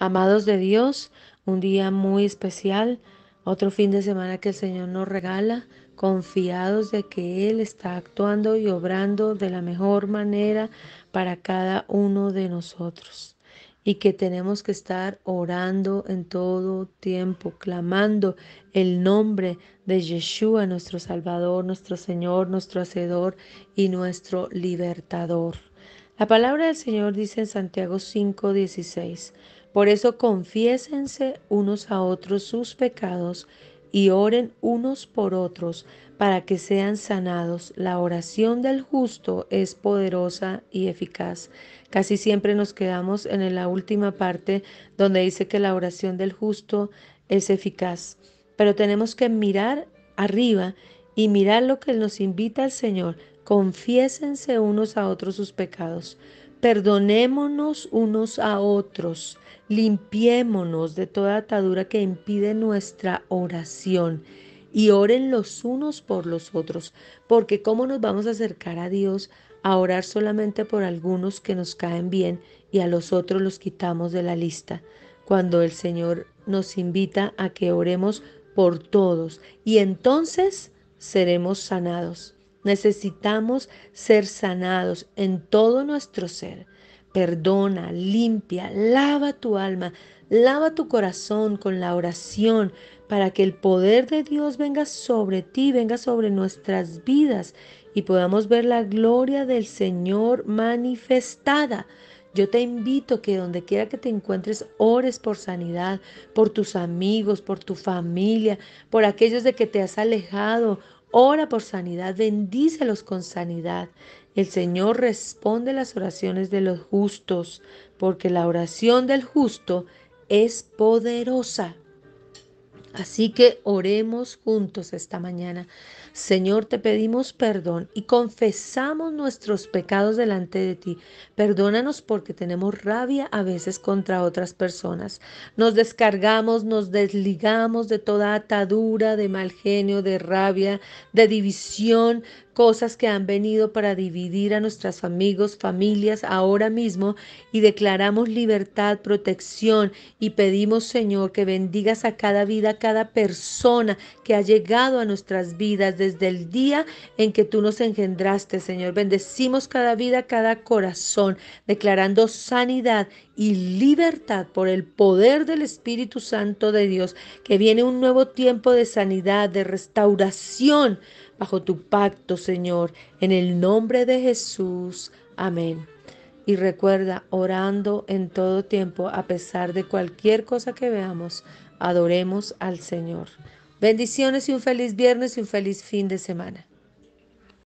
Amados de Dios, un día muy especial, otro fin de semana que el Señor nos regala, confiados de que Él está actuando y obrando de la mejor manera para cada uno de nosotros. Y que tenemos que estar orando en todo tiempo, clamando el nombre de Yeshua, nuestro Salvador, nuestro Señor, nuestro Hacedor y nuestro Libertador. La palabra del Señor dice en Santiago 5, 16. Por eso confiésense unos a otros sus pecados y oren unos por otros para que sean sanados. La oración del justo es poderosa y eficaz. Casi siempre nos quedamos en la última parte donde dice que la oración del justo es eficaz. Pero tenemos que mirar arriba y mirar lo que nos invita el Señor. Confiésense unos a otros sus pecados. Perdonémonos unos a otros, limpiémonos de toda atadura que impide nuestra oración y oren los unos por los otros, porque ¿cómo nos vamos a acercar a Dios a orar solamente por algunos que nos caen bien y a los otros los quitamos de la lista? Cuando el Señor nos invita a que oremos por todos y entonces seremos sanados. Necesitamos ser sanados en todo nuestro ser. Perdona, limpia, lava tu alma, lava tu corazón con la oración para que el poder de Dios venga sobre ti, venga sobre nuestras vidas y podamos ver la gloria del Señor manifestada. Yo te invito que donde quiera que te encuentres, ores por sanidad, por tus amigos, por tu familia, por aquellos de que te has alejado Ora por sanidad, bendícelos con sanidad. El Señor responde las oraciones de los justos, porque la oración del justo es poderosa. Así que oremos juntos esta mañana. Señor, te pedimos perdón y confesamos nuestros pecados delante de ti. Perdónanos porque tenemos rabia a veces contra otras personas. Nos descargamos, nos desligamos de toda atadura, de mal genio, de rabia, de división, cosas que han venido para dividir a nuestros amigos, familias ahora mismo y declaramos libertad, protección y pedimos, Señor, que bendigas a cada vida cada persona que ha llegado a nuestras vidas desde el día en que tú nos engendraste, Señor. Bendecimos cada vida, cada corazón, declarando sanidad y libertad por el poder del Espíritu Santo de Dios, que viene un nuevo tiempo de sanidad, de restauración bajo tu pacto, Señor, en el nombre de Jesús. Amén. Y recuerda, orando en todo tiempo, a pesar de cualquier cosa que veamos, adoremos al Señor. Bendiciones y un feliz viernes y un feliz fin de semana.